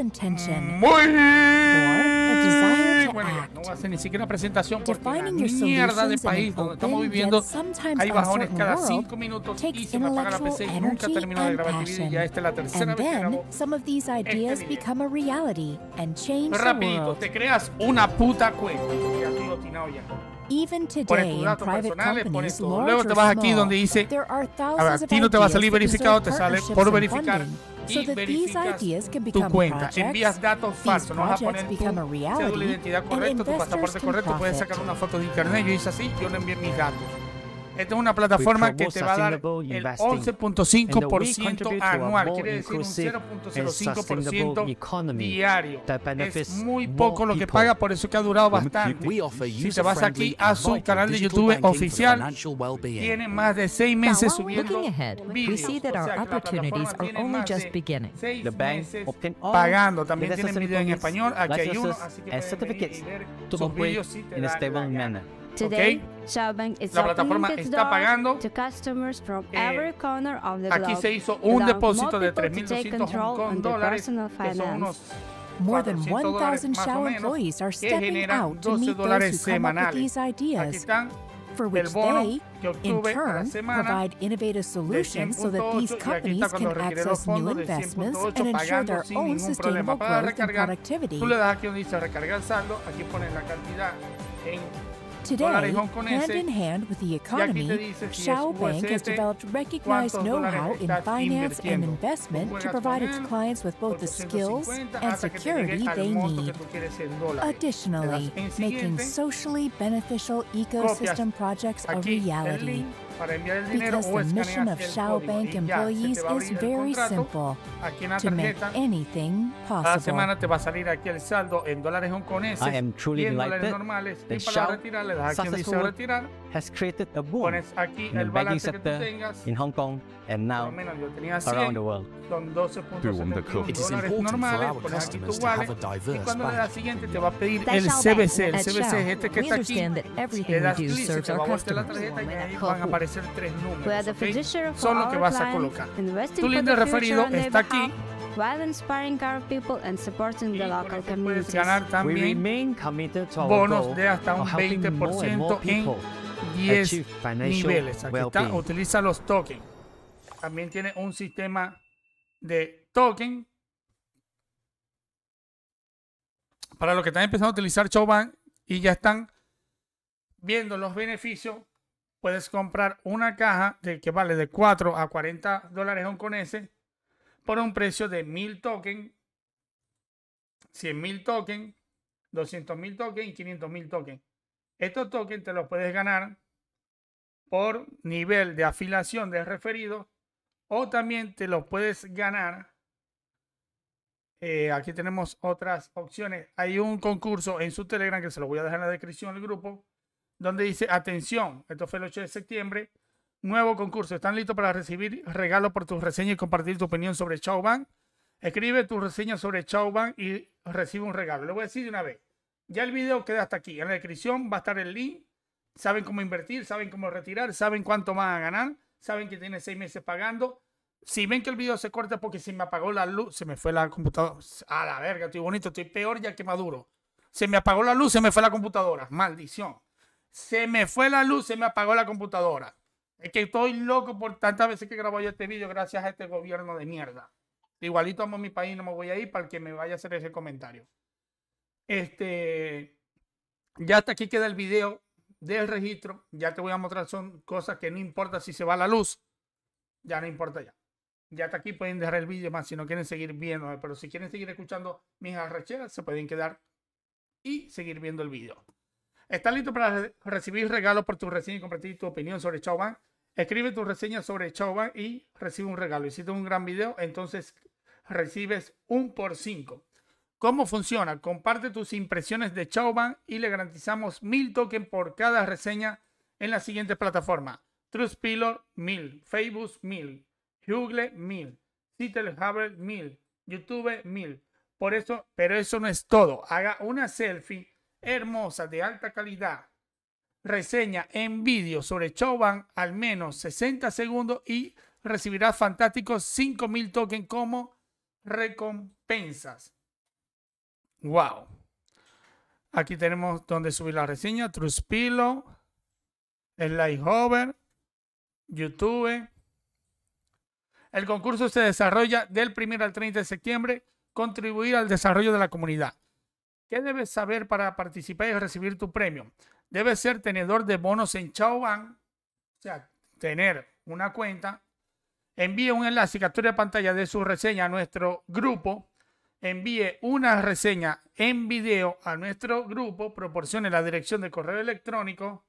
intention. Muy bueno, no hace ni siquiera presentación porque la mierda de país donde estamos viviendo hay bajones cada 5 minutos y se me apaga la PC y nunca termino de grabar el video ya esta es la tercera vez que grabo este Rapidito, te creas una puta cuenta. Ya estoy ya. Even tus datos personales, pones todo. Luego te vas aquí donde dice, a ti no te va a salir verificado, te sale por verificar y verificas tu cuenta. Envías datos falsos, no vas a poner tu cédula identidad correcta, tu pasaporte correcto, puedes sacar una foto de internet. Yo hice así, yo le envié mis datos. Esta es una plataforma que te va a dar el 11.5% anual, quiere decir un 0.05% diario. Es muy poco lo que paga, por eso que ha durado bastante. Si te vas aquí a su canal de YouTube oficial, tiene más de seis meses subiendo videos. O sea, opportunities are only just beginning. The pagando también tiene video en español, aquí hay uno, así que pueden venir y ver sus Today, okay. is la plataforma está pagando. Eh, aquí se hizo un depósito de 3.200 dólares, que son unos More than 1,000 Shao employees are stepping out to meet those who come up with these ideas, for which they, in turn, provide innovative solutions so that these companies can access new investments and ensure their own sustainable growth and productivity. Today, hand in hand with the economy, Shao Bank has developed recognized know-how in finance and investment to provide its clients with both the skills and security they need. Additionally, making socially beneficial ecosystem projects a reality. Because the mission of Shao Bank employees is very simple, to make anything possible. I am truly delighted that Shao successfully has created a boom in the banking sector in Hong Kong and now around the world. son 12.71 normales, pones aquí tus y cuando le das siguiente te va a pedir el CBC, el CBC es este que está aquí, le das clic, se te va a voltear la tarjeta y ahí van a aparecer tres números, son lo que vas a colocar. Tu link de referido está aquí while inspiring Ganar también bonos de hasta un 20% en 10 niveles. Aquí está, utiliza los tokens. También tiene un sistema de token. Para los que están empezando a utilizar Showbank y ya están viendo los beneficios, puedes comprar una caja que vale de 4 a 40 dólares ese por un precio de 1000 token 100 mil tokens, 200 mil tokens y 500 mil tokens. Estos tokens te los puedes ganar por nivel de afiliación de referido o también te lo puedes ganar. Eh, aquí tenemos otras opciones. Hay un concurso en su Telegram que se lo voy a dejar en la descripción del grupo. Donde dice, atención, esto fue el 8 de septiembre. Nuevo concurso. ¿Están listos para recibir regalo por tus reseñas y compartir tu opinión sobre Chowban? Escribe tu reseña sobre Chowban y recibe un regalo. Le voy a decir de una vez. Ya el video queda hasta aquí. En la descripción va a estar el link. Saben cómo invertir, saben cómo retirar, saben cuánto van a ganar saben que tiene seis meses pagando. Si ven que el video se corta porque se me apagó la luz, se me fue la computadora. A la verga, estoy bonito, estoy peor ya que maduro. Se me apagó la luz, se me fue la computadora. Maldición. Se me fue la luz, se me apagó la computadora. Es que estoy loco por tantas veces que grabo yo este video gracias a este gobierno de mierda. Igualito amo mi país, no me voy a ir para el que me vaya a hacer ese comentario. Este, ya hasta aquí queda el video del registro, ya te voy a mostrar, son cosas que no importa si se va la luz, ya no importa ya. Ya hasta aquí pueden dejar el vídeo más si no quieren seguir viendo, pero si quieren seguir escuchando mis arrecheras, se pueden quedar y seguir viendo el vídeo. ¿Estás listo para recibir regalos por tu reseña y compartir tu opinión sobre Chauban? Escribe tu reseña sobre Chauban y recibe un regalo. si Hiciste un gran video, entonces recibes un por cinco ¿Cómo funciona? Comparte tus impresiones de Chowban y le garantizamos 1000 tokens por cada reseña en la siguiente plataforma. Trustpilot 1000, Facebook 1000, Google 1000, Haber mil, YouTube mil. Por eso, pero eso no es todo. Haga una selfie hermosa de alta calidad. Reseña en vídeo sobre Chowban al menos 60 segundos y recibirás fantásticos 5000 tokens como recompensas. Wow. Aquí tenemos donde subir la reseña, Truspilo, Slidehover, YouTube. El concurso se desarrolla del 1 al 30 de septiembre. Contribuir al desarrollo de la comunidad. ¿Qué debes saber para participar y recibir tu premio? Debes ser tenedor de bonos en Chauban, o sea, tener una cuenta. Envía un enlace y captura de pantalla de su reseña a nuestro grupo envíe una reseña en video a nuestro grupo, proporcione la dirección de correo electrónico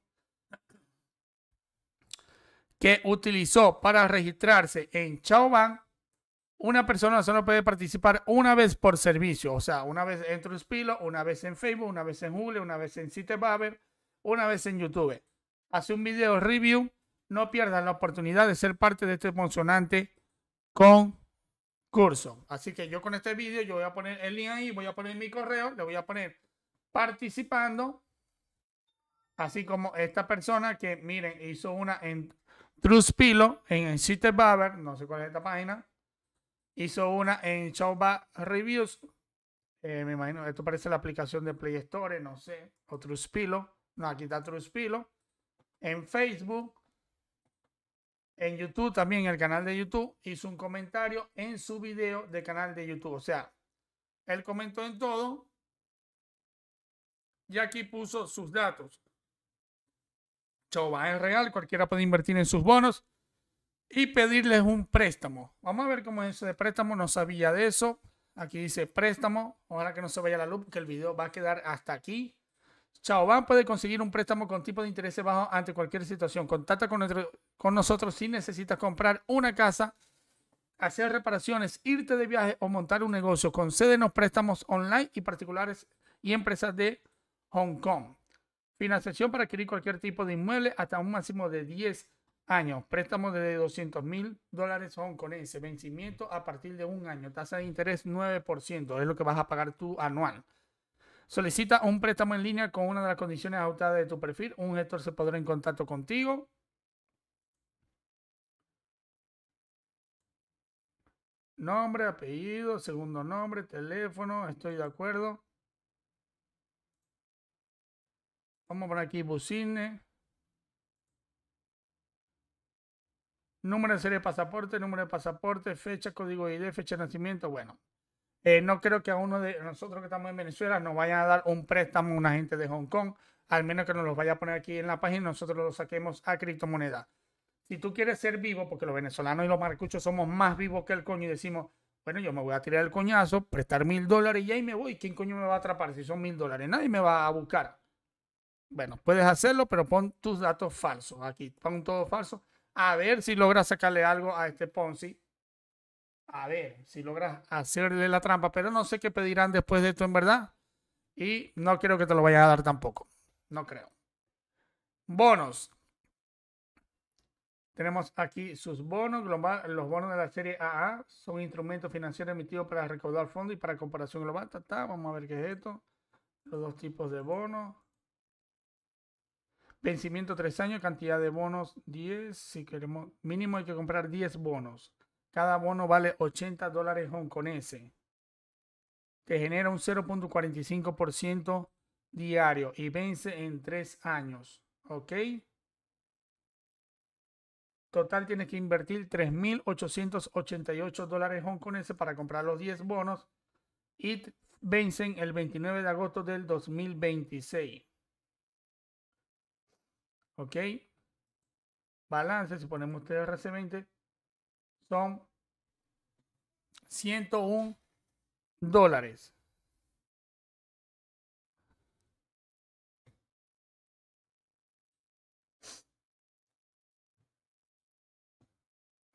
que utilizó para registrarse en chowbang una persona solo puede participar una vez por servicio. O sea, una vez en Truspilo, una vez en Facebook, una vez en Google, una vez en Citebaber, una vez en YouTube. Hace un video review. No pierdan la oportunidad de ser parte de este emocionante con curso. Así que yo con este vídeo, yo voy a poner el link ahí, voy a poner mi correo, le voy a poner participando, así como esta persona que, miren, hizo una en Truspilo, en el no sé cuál es esta página, hizo una en Showba Reviews, eh, me imagino, esto parece la aplicación de Play Store, no sé, o Truspilo, no, aquí está Truspilo, en Facebook, en YouTube, también en el canal de YouTube, hizo un comentario en su video de canal de YouTube. O sea, él comentó en todo y aquí puso sus datos. Choba es real, cualquiera puede invertir en sus bonos y pedirles un préstamo. Vamos a ver cómo es eso de préstamo, no sabía de eso. Aquí dice préstamo, ahora que no se vaya la luz que el video va a quedar hasta aquí. Chaoban puede conseguir un préstamo con tipo de interés bajo ante cualquier situación. Contacta con, nosotros si necesitas comprar una casa, hacer reparaciones, irte de viaje o montar un negocio. Concédenos préstamos online y particulares y empresas de Hong Kong. Financiación para adquirir cualquier tipo de inmueble hasta un máximo de 10 años. Préstamo de 200 mil dólares hongkoneses. Vencimiento a partir de un año. Tasa de interés 9%. Es lo que vas a pagar tú anual. Solicita un préstamo en línea con una de las condiciones adoptadas de tu perfil. Un gestor se pondrá en contacto contigo. Nombre, apellido, segundo nombre, teléfono, estoy de acuerdo. Vamos por aquí, bucine. Número de serie de pasaporte, número de pasaporte, fecha, código ID, fecha de nacimiento. Bueno, eh, no creo que a uno de nosotros que estamos en Venezuela nos vayan a dar un préstamo una gente de Hong Kong, al menos que nos los vaya a poner aquí en la página y nosotros lo saquemos a criptomoneda. Si tú quieres ser vivo, porque los venezolanos y los maracuchos somos más vivos que el coño y decimos, bueno, yo me voy a tirar el coñazo, prestar mil dólares y ahí me voy. ¿Quién coño me va a atrapar si son mil dólares? Nadie me va a buscar. Bueno, puedes hacerlo, pero pon tus datos falsos aquí. Pon todo falso. A ver si logras sacarle algo a este Ponzi a ver si logras hacerle la trampa, pero no sé qué pedirán después de esto en verdad. Y no creo que te lo vayan a dar tampoco. No creo. Bonos. Tenemos aquí sus bonos. Global, los bonos de la serie AA son instrumentos financieros emitidos para recaudar fondos y para comparación global. vamos a ver qué es esto. Los dos tipos de bonos. Vencimiento 3 años, cantidad de bonos 10. Si queremos, mínimo hay que comprar 10 bonos. Cada bono vale 80 dólares hongkoneses, que genera un 0.45% diario y vence en tres años. ¿Ok? Total tienes que invertir 3.888 dólares hongkoneses para comprar los 10 bonos y vencen el 29 de agosto del 2026. ¿Ok? Balance, si ponemos rc 20 son 101 dólares.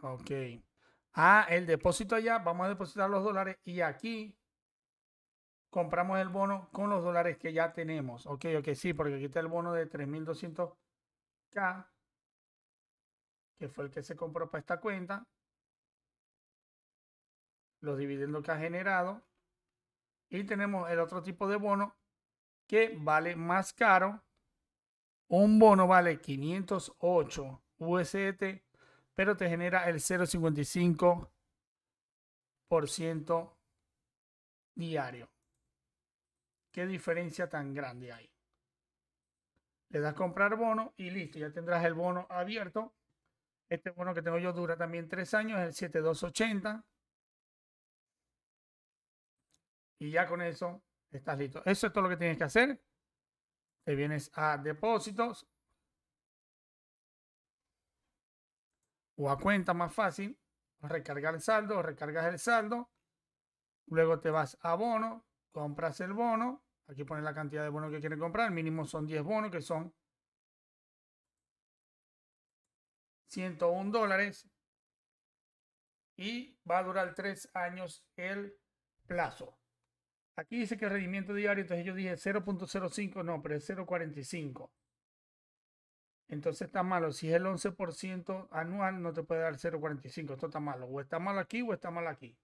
Ok. Ah, el depósito ya. vamos a depositar los dólares y aquí compramos el bono con los dólares que ya tenemos. Ok, ok, sí, porque aquí está el bono de 3200K, que fue el que se compró para esta cuenta los dividendos que ha generado. Y tenemos el otro tipo de bono que vale más caro. Un bono vale 508 USDT, pero te genera el 0,55% diario. ¿Qué diferencia tan grande hay? Le das comprar bono y listo, ya tendrás el bono abierto. Este bono que tengo yo dura también tres años, el 7280. Y ya con eso estás listo. Eso es todo lo que tienes que hacer. Te vienes a depósitos o a cuenta más fácil. Recargar el saldo, recargas el saldo. Luego te vas a bono, compras el bono. Aquí pones la cantidad de bono que quieres comprar. El mínimo son 10 bonos que son 101 dólares. Y va a durar 3 años el plazo. Aquí dice que el rendimiento diario, entonces yo dije 0.05, no, pero es 0.45. Entonces está malo. Si es el 11% anual, no te puede dar 0.45. Esto está malo. O está mal aquí o está mal aquí.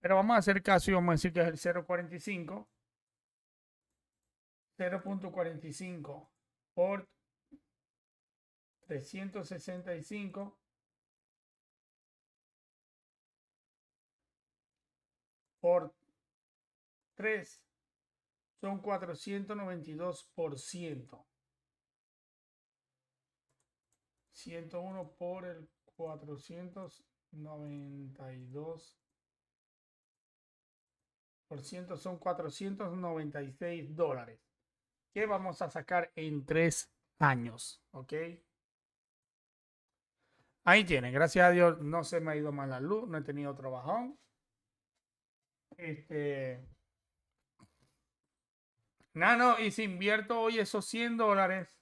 Pero vamos a hacer caso y vamos a decir que es el 0.45. 0.45 por 365 por 3 son 492%. por ciento 101 por el 492 por ciento son 496 dólares que vamos a sacar en tres años ok ahí tienen gracias a dios no se me ha ido mal la luz no he tenido trabajón este Nano, y si invierto hoy esos 100 dólares,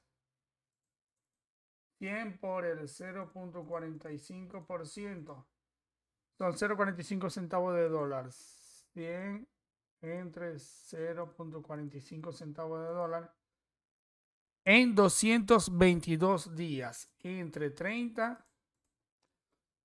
100 por el 0.45%, son 0.45 centavos de dólar. 100 entre 0.45 centavos de dólar en 222 días, entre 30,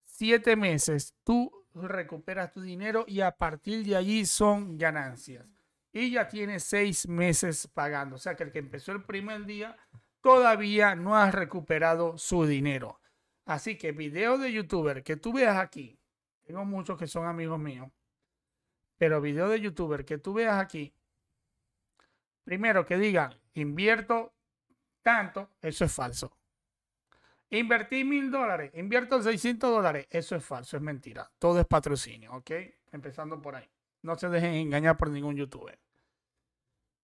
7 meses, tú recuperas tu dinero y a partir de allí son ganancias y ya tiene seis meses pagando. O sea que el que empezó el primer día todavía no ha recuperado su dinero. Así que video de youtuber que tú veas aquí, tengo muchos que son amigos míos, pero video de youtuber que tú veas aquí, primero que digan, invierto tanto, eso es falso. Invertí mil dólares, invierto 600 dólares, eso es falso, es mentira. Todo es patrocinio, ¿ok? Empezando por ahí. No se dejen engañar por ningún youtuber.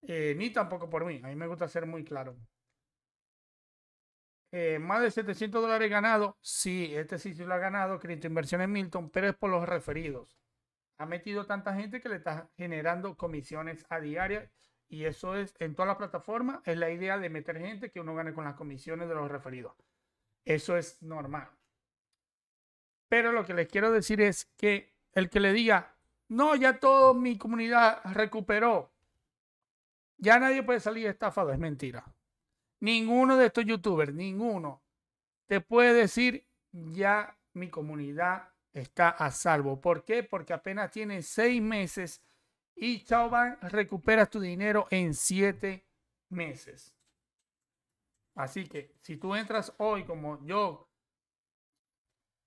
Eh, ni tampoco por mí. A mí me gusta ser muy claro. Eh, más de 700 dólares ganado. Sí, este sí lo ha ganado Cristo Inversiones Milton, pero es por los referidos. Ha metido tanta gente que le está generando comisiones a diaria y eso es en toda la plataforma. Es la idea de meter gente que uno gane con las comisiones de los referidos. Eso es normal. Pero lo que les quiero decir es que el que le diga no, ya toda mi comunidad recuperó. Ya nadie puede salir estafado, es mentira. Ninguno de estos youtubers, ninguno, te puede decir, ya mi comunidad está a salvo. ¿Por qué? Porque apenas tiene seis meses y Chauban recupera tu dinero en siete meses. Así que si tú entras hoy como yo,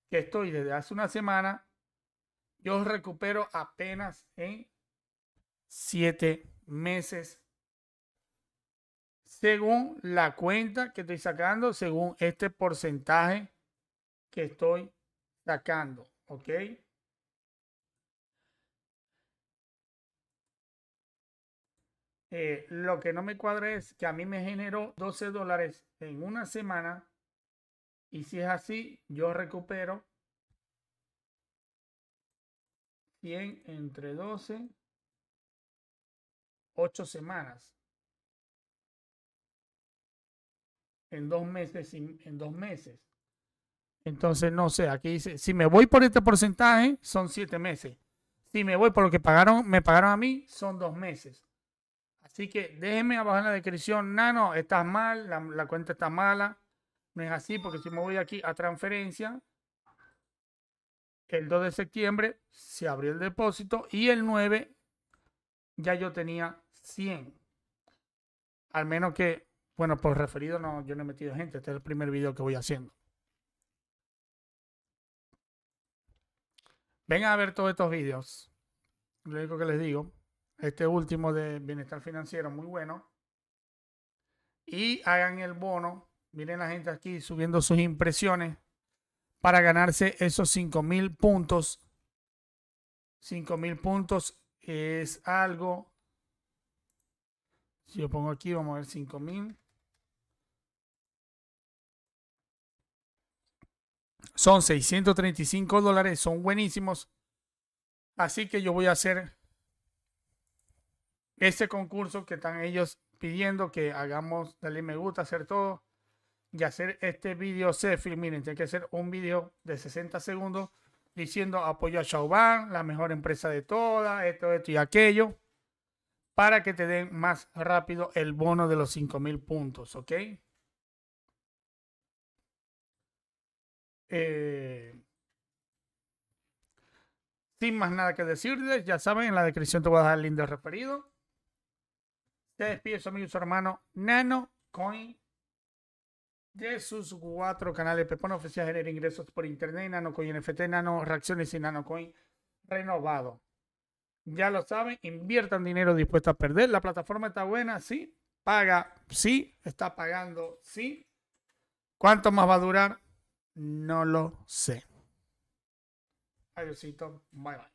que estoy desde hace una semana, yo recupero apenas en ¿eh? siete meses. Según la cuenta que estoy sacando, según este porcentaje que estoy sacando. ¿Ok? Eh, lo que no me cuadra es que a mí me generó 12 dólares en una semana. Y si es así, yo recupero Bien, entre 12, 8 semanas. En dos meses, en dos meses. Entonces, no sé, aquí dice, si me voy por este porcentaje, son 7 meses. Si me voy por lo que pagaron, me pagaron a mí, son dos meses. Así que déjenme abajo en la descripción, nano, estás mal, la, la cuenta está mala. No es así, porque si me voy aquí a transferencia, el 2 de septiembre se abrió el depósito y el 9 ya yo tenía 100. Al menos que, bueno, por referido no, yo no he metido gente. Este es el primer video que voy haciendo. Vengan a ver todos estos videos. Lo único que les digo, este último de bienestar financiero, muy bueno. Y hagan el bono. Miren la gente aquí subiendo sus impresiones para ganarse esos 5000 puntos. 5000 puntos es algo. Si yo pongo aquí, vamos a ver 5000. Son 635 dólares, son buenísimos. Así que yo voy a hacer este concurso que están ellos pidiendo que hagamos, dale me gusta, hacer todo y hacer este vídeo se Miren, tiene que hacer un vídeo de 60 segundos diciendo apoyo a shawban la mejor empresa de todas, esto, esto y aquello, para que te den más rápido el bono de los 5000 puntos, ¿ok? Eh, sin más nada que decirles, ya saben, en la descripción te voy a dejar el link de referido. Te despido, soy su hermano Nano Coin de sus cuatro canales Pepón Oficial generar ingresos por Internet, NanoCoin NFT, Nano Reacciones y coin renovado. Ya lo saben, inviertan dinero dispuesto a perder. La plataforma está buena, sí. Paga, sí. Está pagando, sí. ¿Cuánto más va a durar? No lo sé. Adiósito. Bye bye.